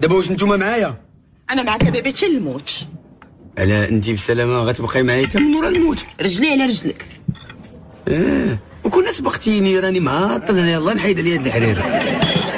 دابا واش نتوما معايا انا معاك دابا حتى الموت انا انت بسلامه غتبقاي معايا حتى من ورا الموت رجلي على رجلك اه وكنا سبقتيني راني معطل يلاه نحيد عليا هاد الحريره